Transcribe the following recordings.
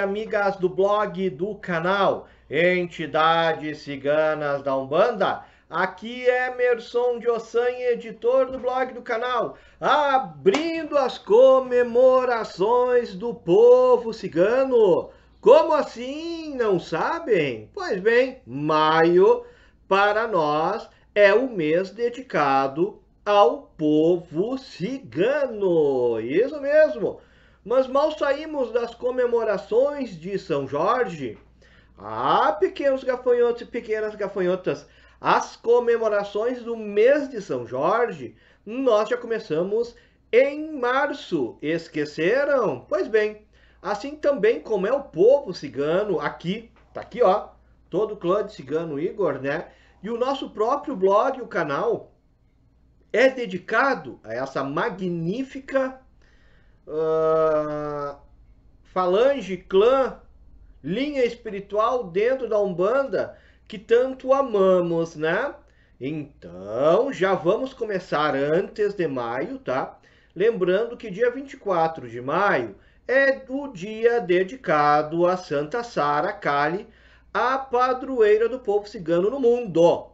amigas do blog do canal Entidades Ciganas da Umbanda. Aqui é Emerson Diossan, editor do blog do canal, abrindo as comemorações do povo cigano. Como assim? Não sabem? Pois bem, maio para nós é o mês dedicado ao povo cigano. Isso mesmo. Mas mal saímos das comemorações de São Jorge. Ah, pequenos gafanhotos e pequenas gafanhotas, as comemorações do mês de São Jorge, nós já começamos em março. Esqueceram? Pois bem, assim também como é o povo cigano aqui, tá aqui ó, todo o clã de cigano Igor, né? E o nosso próprio blog, o canal, é dedicado a essa magnífica ah, falange, clã, linha espiritual dentro da Umbanda que tanto amamos, né? Então, já vamos começar antes de maio, tá? Lembrando que dia 24 de maio é o dia dedicado a Santa Sara Kali, a padroeira do povo cigano no mundo.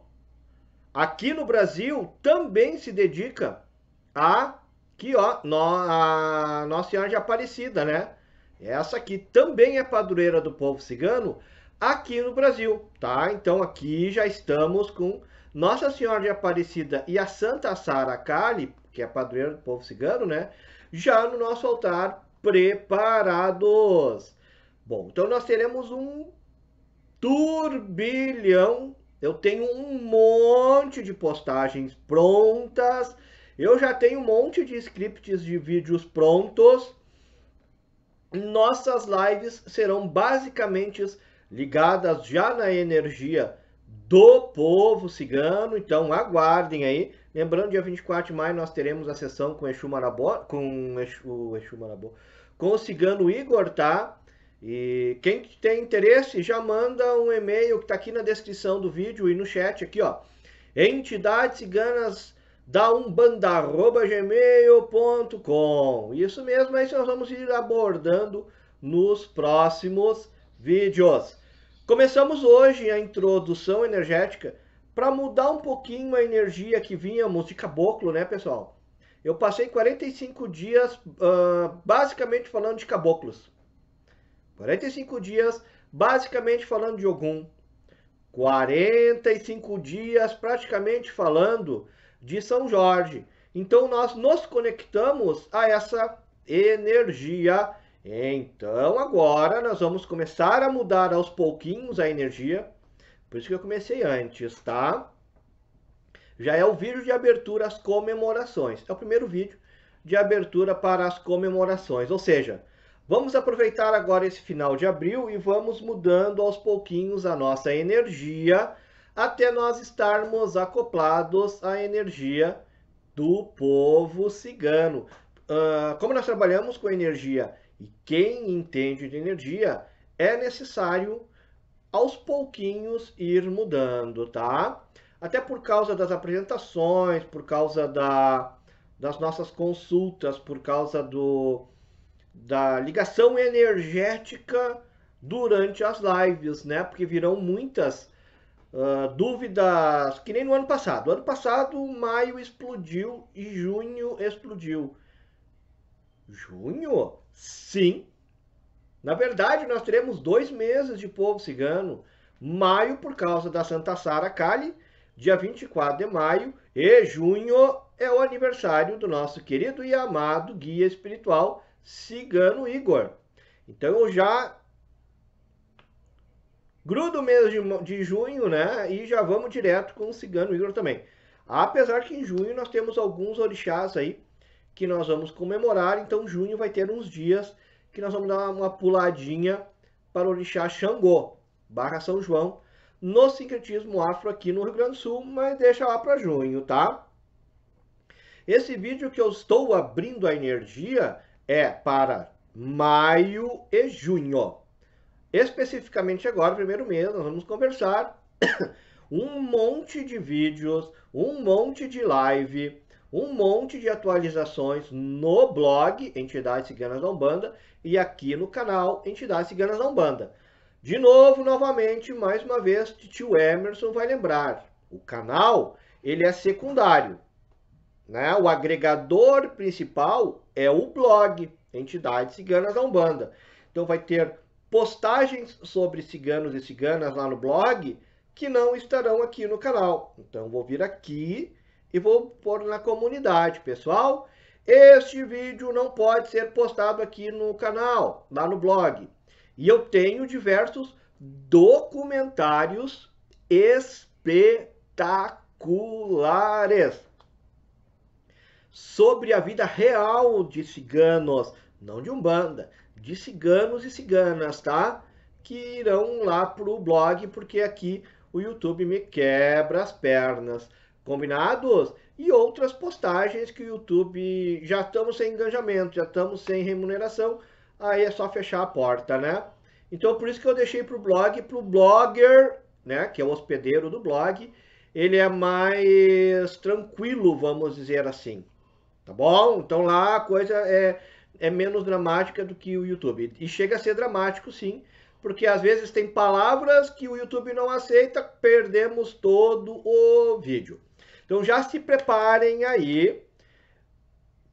Aqui no Brasil também se dedica a que ó, nó, a Nossa Senhora de Aparecida, né? Essa aqui também é padroeira do povo cigano aqui no Brasil, tá? Então aqui já estamos com Nossa Senhora de Aparecida e a Santa Sara Kali, que é padroeira do povo cigano, né? Já no nosso altar preparados. Bom, então nós teremos um turbilhão. Eu tenho um monte de postagens prontas eu já tenho um monte de scripts de vídeos prontos. Nossas lives serão basicamente ligadas já na energia do povo cigano, então aguardem aí. Lembrando, dia 24 de maio nós teremos a sessão com Exu Marabó, com Exu, Exu Marabó, com o cigano Igor, tá? E quem tem interesse já manda um e-mail que está aqui na descrição do vídeo e no chat aqui, ó. Entidades ciganas daumbanda.gmail.com Isso mesmo, é isso que nós vamos ir abordando nos próximos vídeos. Começamos hoje a introdução energética para mudar um pouquinho a energia que vínhamos de caboclo, né, pessoal? Eu passei 45 dias uh, basicamente falando de caboclos. 45 dias basicamente falando de Ogum. 45 dias praticamente falando de São Jorge. Então nós nos conectamos a essa energia. Então agora nós vamos começar a mudar aos pouquinhos a energia. Por isso que eu comecei antes, tá? Já é o vídeo de abertura às comemorações. É o primeiro vídeo de abertura para as comemorações. Ou seja, vamos aproveitar agora esse final de abril e vamos mudando aos pouquinhos a nossa energia até nós estarmos acoplados à energia do povo cigano. Uh, como nós trabalhamos com energia e quem entende de energia, é necessário aos pouquinhos ir mudando, tá? Até por causa das apresentações, por causa da, das nossas consultas, por causa do, da ligação energética durante as lives, né? Porque virão muitas ah, dúvidas que nem no ano passado. Ano passado, maio explodiu e junho explodiu. Junho? Sim. Na verdade, nós teremos dois meses de povo cigano. Maio, por causa da Santa Sara Cali, dia 24 de maio, e junho é o aniversário do nosso querido e amado guia espiritual cigano Igor. Então eu já Gruda o mês de, de junho, né? E já vamos direto com o Cigano Igor também. Apesar que em junho nós temos alguns orixás aí que nós vamos comemorar, então junho vai ter uns dias que nós vamos dar uma puladinha para o orixá Xangô, barra São João, no sincretismo afro aqui no Rio Grande do Sul, mas deixa lá para junho, tá? Esse vídeo que eu estou abrindo a energia é para maio e junho, especificamente agora, primeiro mês, nós vamos conversar um monte de vídeos, um monte de live, um monte de atualizações no blog Entidades Ciganas da Umbanda e aqui no canal Entidades Ciganas da Umbanda. De novo, novamente, mais uma vez, tio Emerson vai lembrar, o canal ele é secundário, né? O agregador principal é o blog Entidades Ciganas da Umbanda. Então vai ter postagens sobre ciganos e ciganas lá no blog que não estarão aqui no canal. Então vou vir aqui e vou pôr na comunidade, pessoal. Este vídeo não pode ser postado aqui no canal, lá no blog. E eu tenho diversos documentários espetaculares sobre a vida real de ciganos, não de umbanda, de ciganos e ciganas, tá? Que irão lá pro blog, porque aqui o YouTube me quebra as pernas. Combinados? E outras postagens que o YouTube já estamos sem engajamento, já estamos sem remuneração, aí é só fechar a porta, né? Então por isso que eu deixei pro blog, pro blogger, né, que é o hospedeiro do blog, ele é mais tranquilo, vamos dizer assim. Tá bom? Então lá a coisa é é menos dramática do que o YouTube. E chega a ser dramático, sim, porque às vezes tem palavras que o YouTube não aceita, perdemos todo o vídeo. Então já se preparem aí,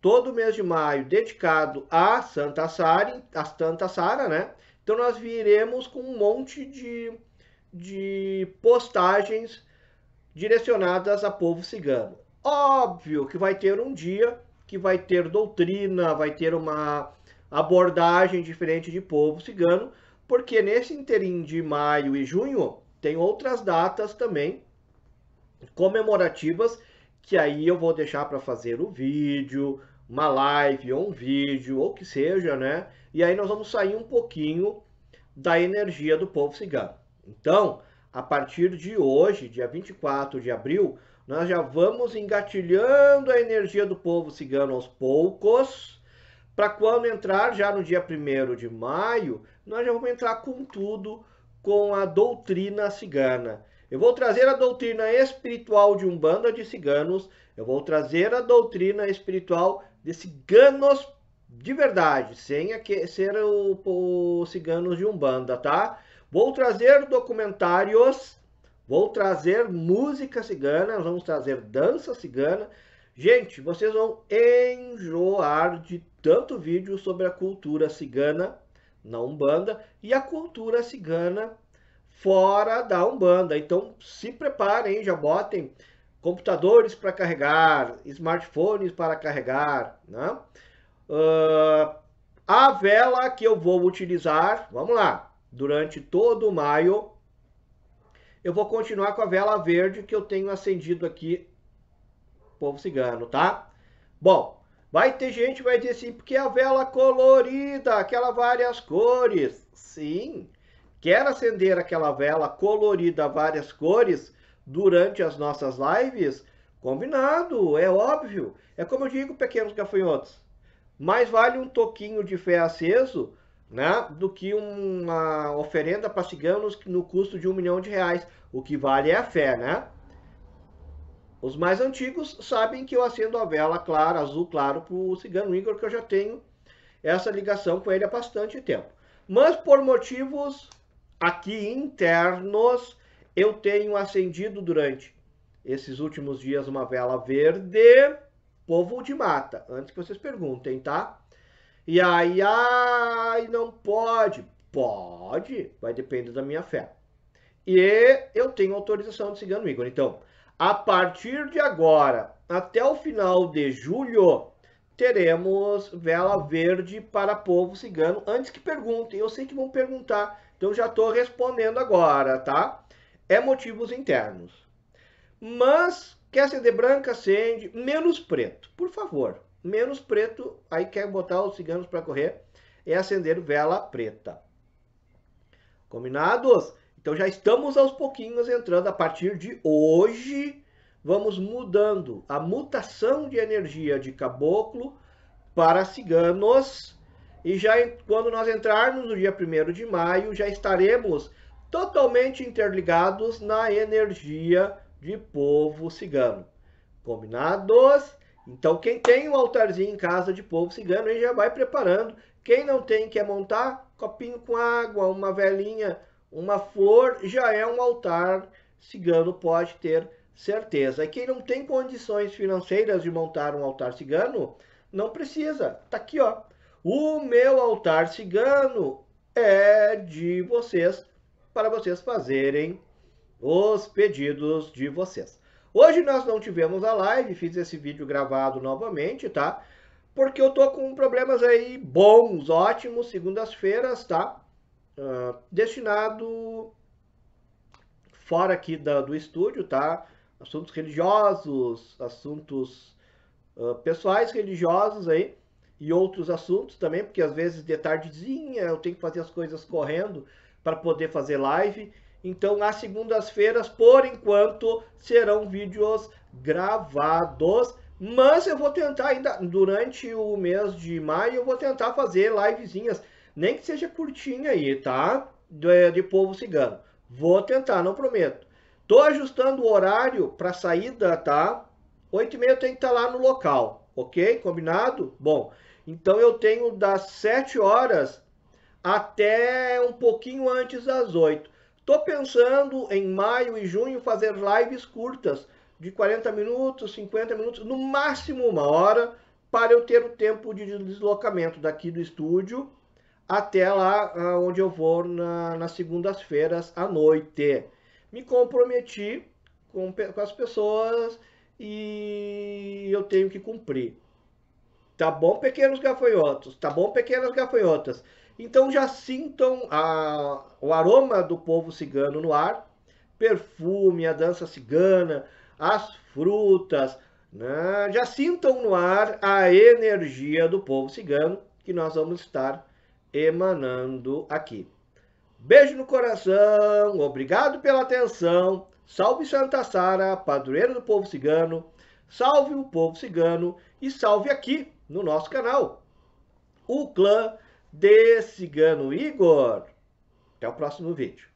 todo mês de maio dedicado a Santa Sara, à Santa Sara, né? Então nós viremos com um monte de, de postagens direcionadas a povo cigano. Óbvio que vai ter um dia que vai ter doutrina, vai ter uma abordagem diferente de povo cigano, porque nesse interim de maio e junho tem outras datas também comemorativas que aí eu vou deixar para fazer o vídeo, uma live ou um vídeo, ou que seja, né? E aí nós vamos sair um pouquinho da energia do povo cigano. Então, a partir de hoje, dia 24 de abril, nós já vamos engatilhando a energia do povo cigano aos poucos, para quando entrar já no dia 1 de maio, nós já vamos entrar com tudo com a doutrina cigana. Eu vou trazer a doutrina espiritual de um bando de ciganos, eu vou trazer a doutrina espiritual de ciganos de verdade, sem ser o, ciganos de Umbanda, tá? Vou trazer documentários Vou trazer música cigana, vamos trazer dança cigana. Gente, vocês vão enjoar de tanto vídeo sobre a cultura cigana na Umbanda e a cultura cigana fora da Umbanda. Então se preparem, já botem computadores para carregar, smartphones para carregar, né? Uh, a vela que eu vou utilizar, vamos lá, durante todo o maio, eu vou continuar com a vela verde que eu tenho acendido aqui, povo cigano, tá? Bom, vai ter gente que vai dizer assim, porque a vela colorida, aquela várias cores. Sim, quer acender aquela vela colorida, várias cores, durante as nossas lives? Combinado, é óbvio. É como eu digo, pequenos gafanhotos. Mais vale um toquinho de fé aceso né, do que uma oferenda para ciganos no custo de um milhão de reais. O que vale é a fé, né? Os mais antigos sabem que eu acendo a vela clara, azul claro, para o cigano Igor, que eu já tenho essa ligação com ele há bastante tempo. Mas por motivos aqui internos, eu tenho acendido durante esses últimos dias uma vela verde, povo de mata. Antes que vocês perguntem, tá? E aí, ai, não pode. Pode, vai depender da minha fé. E eu tenho autorização de cigano Igor. Então, a partir de agora, até o final de julho, teremos vela verde para povo cigano. Antes que perguntem, eu sei que vão perguntar, então já estou respondendo agora, tá? É motivos internos. Mas quer ser de branca, acende, menos preto, por favor menos preto, aí quer botar os ciganos para correr e é acender vela preta. Combinados? Então já estamos aos pouquinhos entrando, a partir de hoje, vamos mudando a mutação de energia de caboclo para ciganos. E já quando nós entrarmos no dia 1 de maio, já estaremos totalmente interligados na energia de povo cigano. Combinados? Então, quem tem um altarzinho em casa de povo cigano, aí já vai preparando. Quem não tem, quer montar, copinho com água, uma velinha, uma flor, já é um altar cigano, pode ter certeza. E quem não tem condições financeiras de montar um altar cigano, não precisa. Tá aqui, ó. O meu altar cigano é de vocês, para vocês fazerem os pedidos de vocês. Hoje nós não tivemos a live, fiz esse vídeo gravado novamente, tá? Porque eu tô com problemas aí bons, ótimos, segundas-feiras, tá? Uh, destinado fora aqui da, do estúdio, tá? Assuntos religiosos, assuntos uh, pessoais religiosos aí e outros assuntos também, porque às vezes de tardezinha eu tenho que fazer as coisas correndo para poder fazer live então, as segundas-feiras, por enquanto, serão vídeos gravados. Mas eu vou tentar ainda, durante o mês de maio, eu vou tentar fazer livezinhas, nem que seja curtinha aí, tá? De, de povo cigano. Vou tentar, não prometo. Tô ajustando o horário para saída, tá? 8 e meia tem que estar tá lá no local, ok? Combinado? Bom, então eu tenho das 7 horas até um pouquinho antes das 8. Tô pensando em maio e junho fazer lives curtas de 40 minutos, 50 minutos, no máximo uma hora, para eu ter o tempo de deslocamento daqui do estúdio até lá ah, onde eu vou na, nas segundas-feiras à noite. Me comprometi com, com as pessoas e eu tenho que cumprir. Tá bom, pequenos gafanhotos? Tá bom, pequenas gafanhotas? Então já sintam a, o aroma do povo cigano no ar, perfume, a dança cigana, as frutas, né? já sintam no ar a energia do povo cigano que nós vamos estar emanando aqui. Beijo no coração, obrigado pela atenção. Salve Santa Sara, padroeira do povo cigano. Salve o povo cigano e salve aqui no nosso canal, o Clã de Cigano Igor. Até o próximo vídeo.